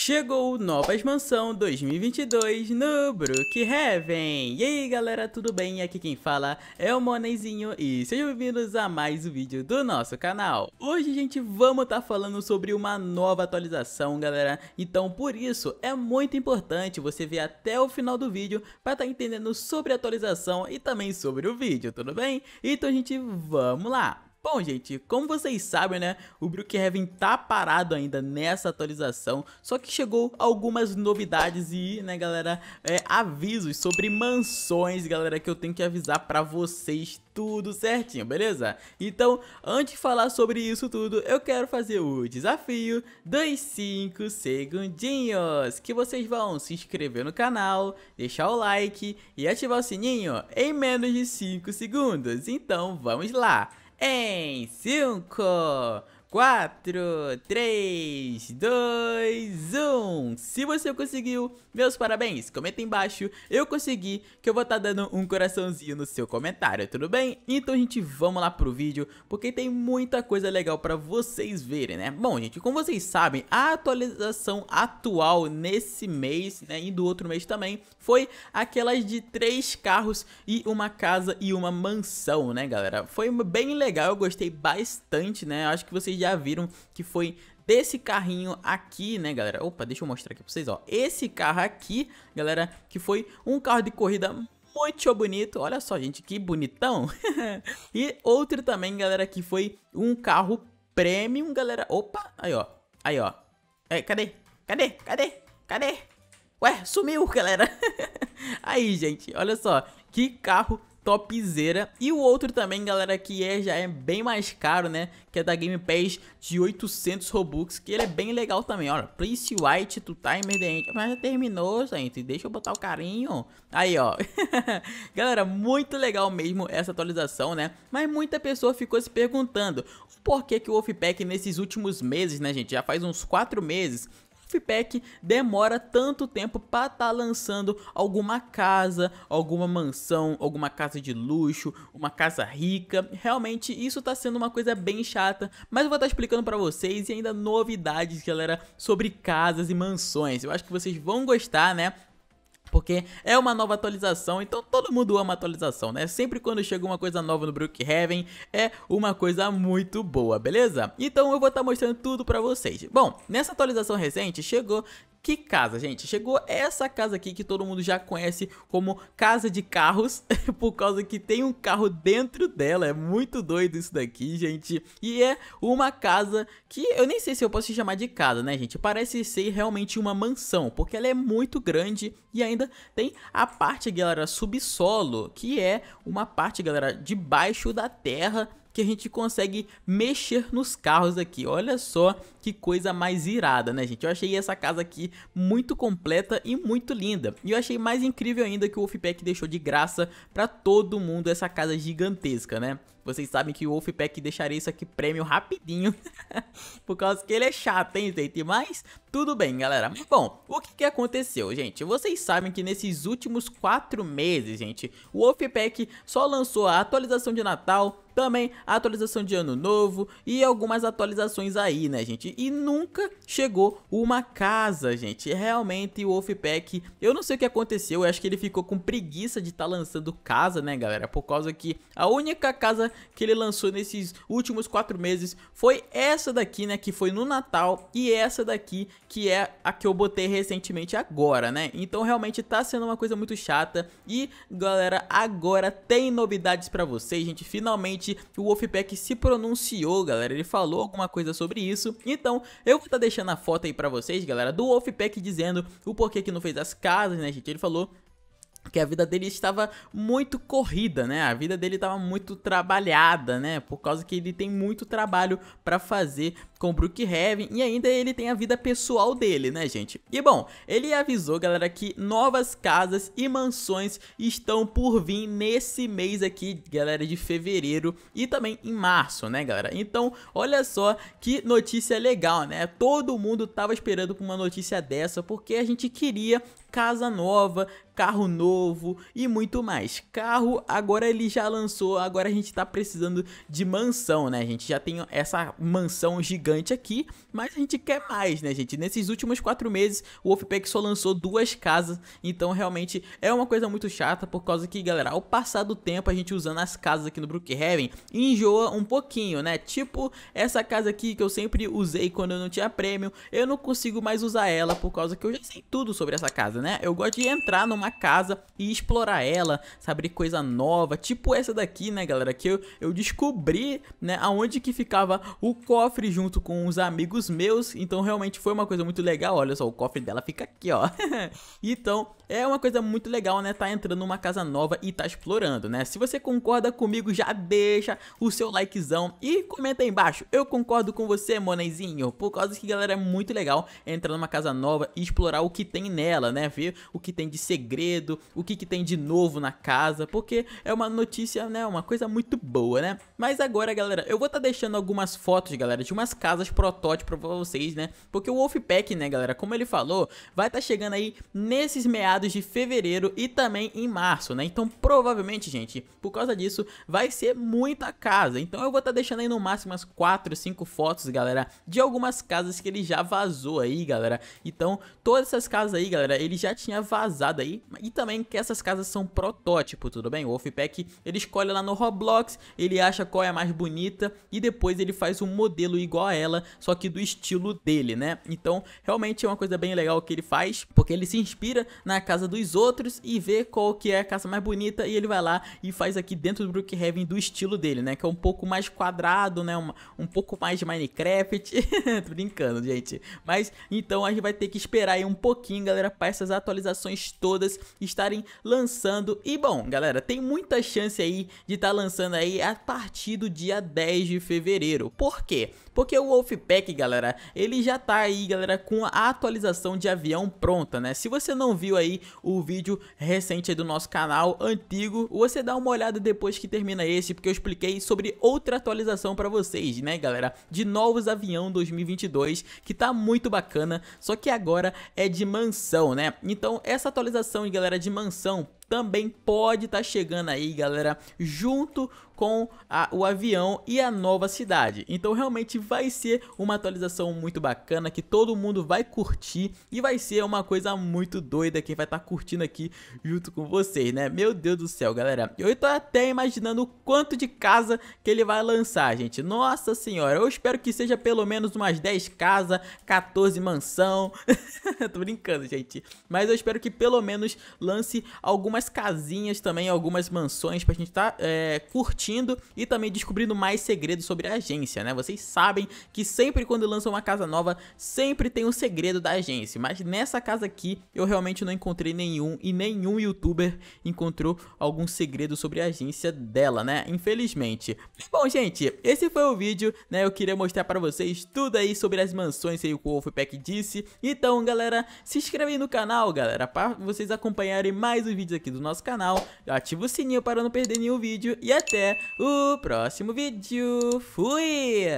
Chegou Nova Expansão 2022 no Brookhaven! E aí galera, tudo bem? Aqui quem fala é o Monenzinho e sejam bem-vindos a mais um vídeo do nosso canal. Hoje, a gente, vamos estar tá falando sobre uma nova atualização, galera. Então, por isso, é muito importante você ver até o final do vídeo para estar tá entendendo sobre a atualização e também sobre o vídeo, tudo bem? Então, gente, vamos lá! Bom, gente, como vocês sabem, né, o Brookhaven tá parado ainda nessa atualização, só que chegou algumas novidades e, né, galera, é, avisos sobre mansões, galera, que eu tenho que avisar pra vocês tudo certinho, beleza? Então, antes de falar sobre isso tudo, eu quero fazer o desafio dos 5 segundinhos, que vocês vão se inscrever no canal, deixar o like e ativar o sininho em menos de 5 segundos. Então, vamos lá! em 5, 4, 3, 2, 1. Se você conseguiu, meus parabéns. Comenta embaixo, eu consegui, que eu vou estar tá dando um coraçãozinho no seu comentário, tudo bem? Então, gente, vamos lá pro vídeo, porque tem muita coisa legal pra vocês verem, né? Bom, gente, como vocês sabem, a atualização atual nesse mês, né, e do outro mês também, foi aquelas de três carros e uma casa e uma mansão, né, galera? Foi bem legal, eu gostei bastante, né? Acho que vocês vocês já viram que foi desse carrinho aqui, né, galera? Opa, deixa eu mostrar aqui pra vocês, ó. Esse carro aqui, galera, que foi um carro de corrida muito bonito, olha só, gente, que bonitão. e outro também, galera, que foi um carro premium, galera. Opa, aí, ó, aí, ó. É, cadê? Cadê? Cadê? Cadê? Ué, sumiu, galera. aí, gente, olha só, que carro topzera. E o outro também, galera, que é, já é bem mais caro, né? Que é da Game Pass de 800 Robux, que ele é bem legal também, olha. Prince White, to Timer The End. Mas já terminou, gente. Deixa eu botar o carinho. Aí, ó. galera, muito legal mesmo essa atualização, né? Mas muita pessoa ficou se perguntando por que, que o Wolfpack nesses últimos meses, né, gente? Já faz uns 4 meses Fipec demora tanto tempo para estar tá lançando alguma casa, alguma mansão, alguma casa de luxo, uma casa rica. Realmente isso está sendo uma coisa bem chata, mas eu vou estar tá explicando para vocês e ainda novidades, galera, sobre casas e mansões. Eu acho que vocês vão gostar, né? Porque é uma nova atualização, então todo mundo ama atualização, né? Sempre quando chega uma coisa nova no Brookhaven, é uma coisa muito boa, beleza? Então eu vou estar tá mostrando tudo pra vocês. Bom, nessa atualização recente, chegou que casa, gente? Chegou essa casa aqui que todo mundo já conhece como casa de carros, por causa que tem um carro dentro dela. É muito doido isso daqui, gente. E é uma casa que eu nem sei se eu posso chamar de casa, né, gente? Parece ser realmente uma mansão, porque ela é muito grande e ainda tem a parte, galera, subsolo, que é uma parte, galera, debaixo da terra que a gente consegue mexer nos carros aqui. Olha só que coisa mais irada, né, gente? Eu achei essa casa aqui muito completa e muito linda. E eu achei mais incrível ainda que o Wolfpack deixou de graça para todo mundo essa casa gigantesca, né? Vocês sabem que o Wolfpack deixaria isso aqui prêmio rapidinho, por causa que ele é chato, hein, gente? Mas tudo bem, galera. Bom, o que, que aconteceu, gente? Vocês sabem que nesses últimos quatro meses, gente, o Wolfpack só lançou a atualização de Natal, também a atualização de ano novo e algumas atualizações aí, né, gente? E nunca chegou uma casa, gente. É realmente o Wolfpack, eu não sei o que aconteceu, eu acho que ele ficou com preguiça de estar tá lançando casa, né, galera? Por causa que a única casa que ele lançou nesses últimos quatro meses foi essa daqui, né, que foi no Natal e essa daqui que é a que eu botei recentemente agora, né? Então realmente tá sendo uma coisa muito chata e, galera, agora tem novidades pra vocês, gente. Finalmente recentemente o Wolfpack se pronunciou, galera. Ele falou alguma coisa sobre isso. Então, eu vou estar tá deixando a foto aí pra vocês, galera, do Wolfpack dizendo o porquê que não fez as casas, né, gente? Ele falou que a vida dele estava muito corrida, né? A vida dele estava muito trabalhada, né? Por causa que ele tem muito trabalho para fazer com Brookhaven e ainda ele tem a vida pessoal dele, né, gente? E bom, ele avisou, galera, que novas casas e mansões estão por vir nesse mês aqui, galera, de fevereiro e também em março, né, galera? Então, olha só que notícia legal, né? Todo mundo tava esperando por uma notícia dessa, porque a gente queria casa nova, carro novo e muito mais. Carro agora ele já lançou, agora a gente tá precisando de mansão, né, gente? Já tem essa mansão gigante gigante aqui, mas a gente quer mais, né, gente? Nesses últimos quatro meses, o Wolfpack só lançou duas casas, então realmente é uma coisa muito chata, por causa que, galera, ao passar do tempo, a gente usando as casas aqui no Brookhaven, enjoa um pouquinho, né? Tipo essa casa aqui que eu sempre usei quando eu não tinha prêmio, eu não consigo mais usar ela, por causa que eu já sei tudo sobre essa casa, né? Eu gosto de entrar numa casa e explorar ela, saber coisa nova, tipo essa daqui, né, galera, que eu, eu descobri, né, aonde que ficava o cofre junto junto com uns amigos meus, então realmente foi uma coisa muito legal. Olha só, o cofre dela fica aqui, ó. então, é uma coisa muito legal, né? Tá entrando numa casa nova e tá explorando, né? Se você concorda comigo, já deixa o seu likezão e comenta aí embaixo. Eu concordo com você, monezinho, por causa que, galera, é muito legal entrar numa casa nova e explorar o que tem nela, né? Ver o que tem de segredo, o que, que tem de novo na casa, porque é uma notícia, né? Uma coisa muito boa, né? Mas agora, galera, eu vou tá deixando algumas fotos, galera, de umas casas casas protótipo pra vocês, né? Porque o Wolfpack, né, galera, como ele falou, vai estar tá chegando aí nesses meados de fevereiro e também em março, né? Então, provavelmente, gente, por causa disso, vai ser muita casa. Então, eu vou estar tá deixando aí no máximo umas 4, 5 fotos, galera, de algumas casas que ele já vazou aí, galera. Então, todas essas casas aí, galera, ele já tinha vazado aí. E também que essas casas são protótipo, tudo bem? O Wolfpack, ele escolhe lá no Roblox, ele acha qual é a mais bonita e depois ele faz um modelo igual a ela, só que do estilo dele, né? Então, realmente é uma coisa bem legal que ele faz, porque ele se inspira na casa dos outros e vê qual que é a casa mais bonita e ele vai lá e faz aqui dentro do Brookhaven do estilo dele, né? Que é um pouco mais quadrado, né? Um, um pouco mais de Minecraft. Tô brincando, gente. Mas então a gente vai ter que esperar aí um pouquinho, galera, para essas atualizações todas estarem lançando. E bom, galera, tem muita chance aí de estar tá lançando aí a partir do dia 10 de fevereiro. Por quê? Porque o Wolfpack, galera, ele já tá aí, galera, com a atualização de avião pronta, né? Se você não viu aí o vídeo recente do nosso canal, antigo, você dá uma olhada depois que termina esse, porque eu expliquei sobre outra atualização pra vocês, né, galera? De novos avião 2022, que tá muito bacana, só que agora é de mansão, né? Então, essa atualização, galera, de mansão também pode estar tá chegando aí, galera, junto com a, o avião e a nova cidade. Então realmente vai ser uma atualização muito bacana que todo mundo vai curtir e vai ser uma coisa muito doida que vai estar tá curtindo aqui junto com vocês, né? Meu Deus do céu, galera. Eu tô até imaginando o quanto de casa que ele vai lançar, gente. Nossa senhora, eu espero que seja pelo menos umas 10 casas, 14 mansão. tô brincando, gente. Mas eu espero que pelo menos lance algumas casinhas também, algumas mansões pra gente tá é, curtindo assistindo e também descobrindo mais segredos sobre a agência, né? Vocês sabem que sempre quando lançam uma casa nova, sempre tem um segredo da agência, mas nessa casa aqui eu realmente não encontrei nenhum e nenhum youtuber encontrou algum segredo sobre a agência dela, né? Infelizmente. Bom, gente, esse foi o vídeo, né? Eu queria mostrar para vocês tudo aí sobre as mansões aí o que o Wolfpack disse. Então, galera, se inscreve aí no canal, galera, para vocês acompanharem mais os vídeos aqui do nosso canal. Ativa o sininho para não perder nenhum vídeo e até o próximo vídeo. Fui!